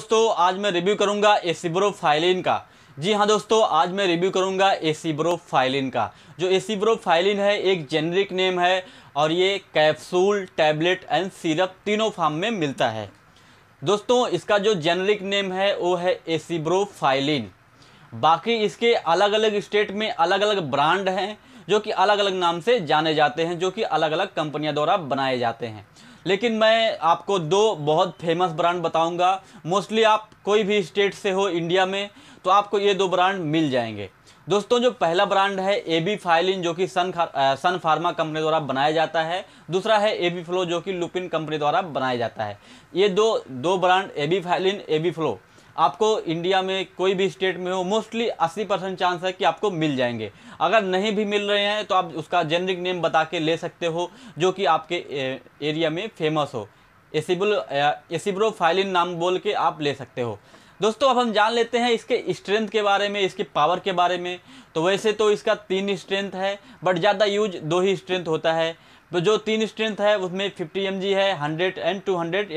दोस्तों आज मैं रिव्यू करूंगा फाइलिन का जी हाँ दोस्तों आज मैं रिव्यू करूंगा फाइलिन का जो फाइलिन है एक जेनरिक नेम है और ये कैप्सूल टैबलेट एंड सिरप तीनों फार्म में मिलता है दोस्तों इसका जो जेनरिक नेम है वो है फाइलिन बाकी इसके अलग अलग स्टेट में अलग अलग ब्रांड हैं जो कि अलग अलग नाम से जाने जाते हैं जो कि अलग अलग कंपनियां द्वारा बनाए जाते हैं लेकिन मैं आपको दो बहुत फेमस ब्रांड बताऊंगा मोस्टली आप कोई भी स्टेट से हो इंडिया में तो आपको ये दो ब्रांड मिल जाएंगे दोस्तों जो पहला ब्रांड है ए बी फाइलिन जो कि सन सन फार्मा कंपनी द्वारा बनाया जाता है दूसरा है ए बी फ्लो जो कि लुपिन कंपनी द्वारा बनाया जाता है ये दो दो brand A B Phylline A B Flo आपको इंडिया में कोई भी स्टेट में हो मोस्टली 80 परसेंट चांस है कि आपको मिल जाएंगे अगर नहीं भी मिल रहे हैं तो आप उसका जेनरिक नेम बता के ले सकते हो जो कि आपके एरिया में फेमस हो एसीब्रो फाइलिन नाम बोल के आप ले सकते हो दोस्तों अब हम जान लेते हैं इसके स्ट्रेंथ के बारे में इसके पावर के बारे में तो वैसे तो इसका तीन स्ट्रेंथ है बट ज़्यादा यूज दो ही स्ट्रेंथ होता है तो जो तीन स्ट्रेंथ है उसमें 50 एम है 100 एंड 200 हंड्रेड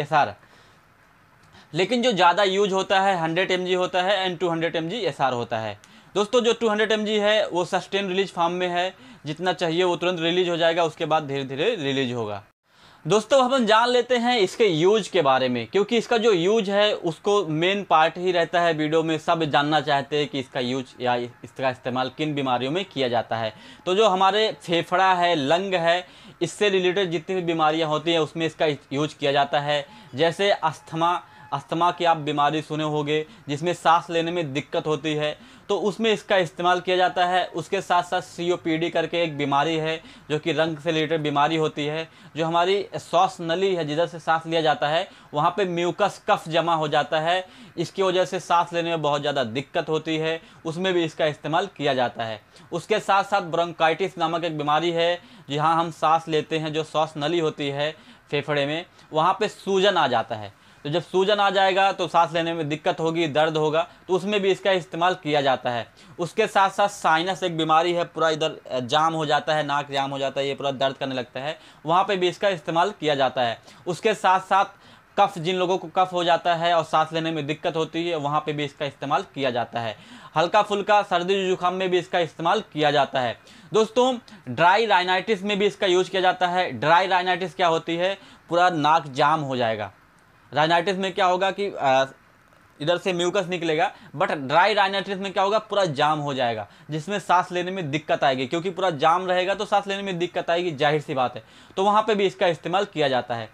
लेकिन जो ज़्यादा यूज होता है हंड्रेड एम होता है एंड टू हंड्रेड एम होता है दोस्तों जो टू हंड्रेड एम है वो सस्टेन रिलीज फार्म में है जितना चाहिए वो तुरंत रिलीज हो जाएगा उसके बाद धीरे धीरे रिलीज होगा दोस्तों अपन जान लेते हैं इसके यूज के बारे में क्योंकि इसका जो यूज है उसको मेन पार्ट ही रहता है वीडियो में सब जानना चाहते हैं कि इसका यूज या इसका इस्तेमाल किन बीमारियों में किया जाता है तो जो हमारे फेफड़ा है लंग है इससे रिलेटेड जितनी भी बीमारियां होती हैं उसमें इसका यूज किया जाता है जैसे अस्थमा अस्थमा की आप बीमारी सुने होंगे जिसमें सांस लेने में दिक्कत होती है तो उसमें इसका इस्तेमाल किया जाता है उसके साथ साथ सी करके एक बीमारी है जो कि रंग से रिलेटेड बीमारी होती है जो हमारी श्वास नली है जिधर से सांस लिया जाता है वहाँ पे म्यूकस कफ जमा हो जाता है इसकी वजह से सांस लेने में बहुत ज़्यादा दिक्कत होती है उसमें भी इसका इस्तेमाल किया जाता है उसके साथ साथ ब्रंकाइटिस नामक एक बीमारी है जहाँ हम सांस लेते हैं जो श्वास नली होती है फेफड़े में वहाँ पर सूजन आ जाता है तो जब सूजन आ जाएगा तो सांस लेने में दिक्कत होगी दर्द होगा तो उसमें भी इसका इस्तेमाल किया जाता है उसके साथ साथ साइनस एक बीमारी है पूरा इधर जाम हो जाता है नाक जाम हो जाता है ये पूरा दर्द करने लगता है वहाँ पर भी इसका इस्तेमाल किया जाता है उसके साथ साथ कफ़ जिन लोगों को कफ़ हो जाता है और सांस लेने में दिक्कत होती है वहाँ पे भी इसका इस्तेमाल किया जाता है हल्का फुल्का सर्दी जुकाम में भी इसका इस्तेमाल किया जाता है दोस्तों ड्राई राइनाइटिस में भी इसका यूज किया जाता है ड्राई राइनाइटिस क्या होती है पूरा नाक जाम हो जाएगा राइनाइटिस में क्या होगा कि आ, इधर से म्यूकस निकलेगा बट ड्राई राइनाइटिस में क्या होगा पूरा जाम हो जाएगा जिसमें सांस लेने में दिक्कत आएगी क्योंकि पूरा जाम रहेगा तो सांस लेने में दिक्कत आएगी जाहिर सी बात है तो वहाँ पे भी इसका इस्तेमाल किया जाता है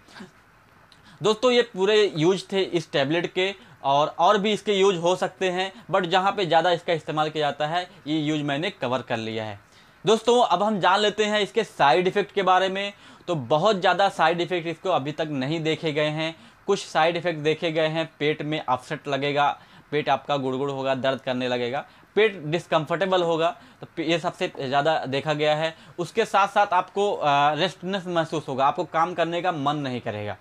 दोस्तों ये पूरे यूज थे इस टैबलेट के और और भी इसके यूज हो सकते हैं बट जहाँ पे ज़्यादा इसका इस्तेमाल किया जाता है ये यूज मैंने कवर कर लिया है दोस्तों अब हम जान लेते हैं इसके साइड इफ़ेक्ट के बारे में तो बहुत ज़्यादा साइड इफ़ेक्ट इसको अभी तक नहीं देखे गए हैं कुछ साइड इफ़ेक्ट देखे गए हैं पेट में अपसेट लगेगा पेट आपका गुड़गुड़ होगा दर्द करने लगेगा पेट डिस्कम्फर्टेबल होगा तो ये सबसे ज़्यादा देखा गया है उसके साथ साथ आपको रेस्टनेस महसूस होगा आपको काम करने का मन नहीं करेगा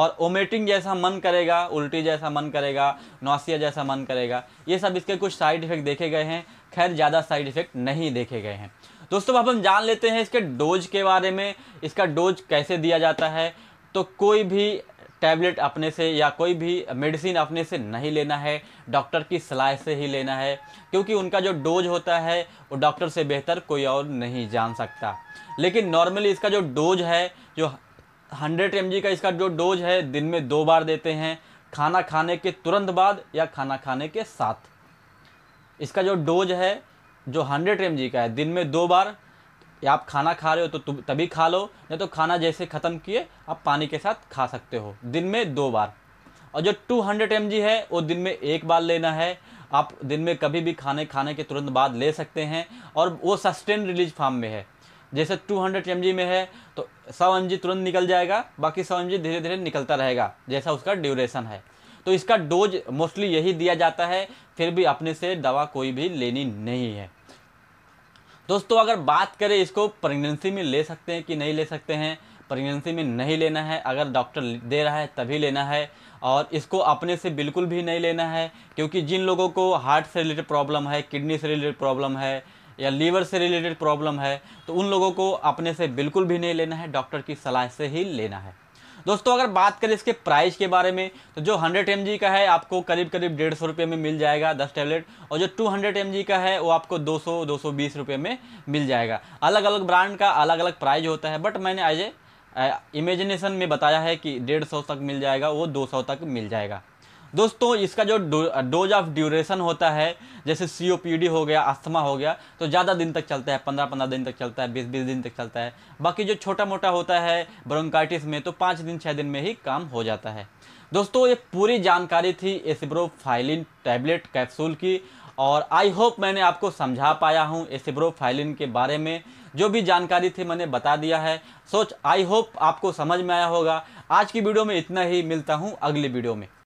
और ओमेटिंग जैसा मन करेगा उल्टी जैसा मन करेगा नौसिया जैसा मन करेगा ये सब इसके कुछ साइड इफ़ेक्ट देखे गए हैं खैर ज़्यादा साइड इफ़ेक्ट नहीं देखे गए हैं दोस्तों अब हम जान लेते हैं इसके डोज के बारे में इसका डोज कैसे दिया जाता है तो कोई भी टैबलेट अपने से या कोई भी मेडिसिन अपने से नहीं लेना है डॉक्टर की सलाह से ही लेना है क्योंकि उनका जो डोज होता है वो डॉक्टर से बेहतर कोई और नहीं जान सकता लेकिन नॉर्मली इसका जो डोज है जो हंड्रेड एम का इसका जो डोज है दिन में दो बार देते हैं खाना खाने के तुरंत बाद या खाना खाने के साथ इसका जो डोज है जो हंड्रेड एम का है दिन में दो बार या आप खाना खा रहे हो तो तभी खा लो नहीं तो खाना जैसे ख़त्म किए आप पानी के साथ खा सकते हो दिन में दो बार और जो 200 हंड्रेड है वो दिन में एक बार लेना है आप दिन में कभी भी खाने खाने के तुरंत बाद ले सकते हैं और वो सस्टेन रिलीज फार्म में है जैसे 200 हंड्रेड में है तो सौ एम तुरंत निकल जाएगा बाकी सौ एम धीरे धीरे निकलता रहेगा जैसा उसका ड्यूरेशन है तो इसका डोज मोस्टली यही दिया जाता है फिर भी अपने से दवा कोई भी लेनी नहीं है दोस्तों अगर बात करें इसको प्रेगनेंसी में ले सकते हैं कि नहीं ले सकते हैं प्रेगनेंसी में नहीं लेना है अगर डॉक्टर दे रहा है तभी लेना है और इसको अपने से बिल्कुल भी नहीं लेना है क्योंकि जिन लोगों को हार्ट से रिलेटेड प्रॉब्लम है किडनी से रिलेटेड प्रॉब्लम है या लीवर से रिलेटेड प्रॉब्लम है तो उन लोगों को अपने से बिल्कुल भी नहीं लेना है डॉक्टर की सलाह से ही लेना है दोस्तों अगर बात करें इसके प्राइस के बारे में तो जो हंड्रेड एम का है आपको करीब करीब डेढ़ सौ में मिल जाएगा दस टैबलेट और जो टू हंड्रेड का है वो आपको दो सौ दो सौ बीस रुपये में मिल जाएगा अलग अलग ब्रांड का अलग अलग प्राइज होता है बट मैंने आज इमेजिनेशन में बताया है कि डेढ़ सौ तक मिल जाएगा वो दो सौ तक मिल जाएगा दोस्तों इसका जो डोज ऑफ ड्यूरेशन होता है जैसे सी हो गया अस्थमा हो गया तो ज़्यादा दिन तक चलता है पंद्रह पंद्रह दिन तक चलता है बीस बीस दिन तक चलता है बाकी जो छोटा मोटा होता है ब्रोंकाइटिस में तो पाँच दिन छः दिन में ही काम हो जाता है दोस्तों ये पूरी जानकारी थी एसिब्रोफाइलिन टैबलेट कैप्सूल की और आई होप मैंने आपको समझा पाया हूँ एसिब्रोफाइलिन के बारे में जो भी जानकारी थी मैंने बता दिया है सोच आई होप आपको समझ में आया होगा आज की वीडियो में इतना ही मिलता हूँ अगली वीडियो में